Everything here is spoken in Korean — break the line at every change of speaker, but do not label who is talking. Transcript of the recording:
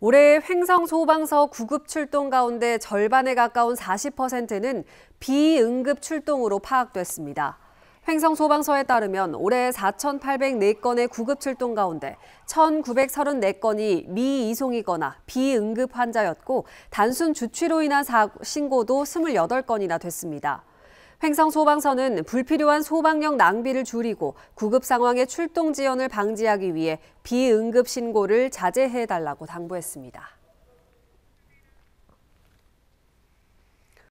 올해 횡성 소방서 구급 출동 가운데 절반에 가까운 40%는 비응급 출동으로 파악됐습니다. 횡성 소방서에 따르면 올해 4,804건의 구급 출동 가운데 1,934건이 미이송이거나 비응급 환자였고 단순 주취로 인한 신고도 28건이나 됐습니다. 횡성소방서는 불필요한 소방력 낭비를 줄이고 구급 상황의 출동 지연을 방지하기 위해 비응급 신고를 자제해달라고 당부했습니다.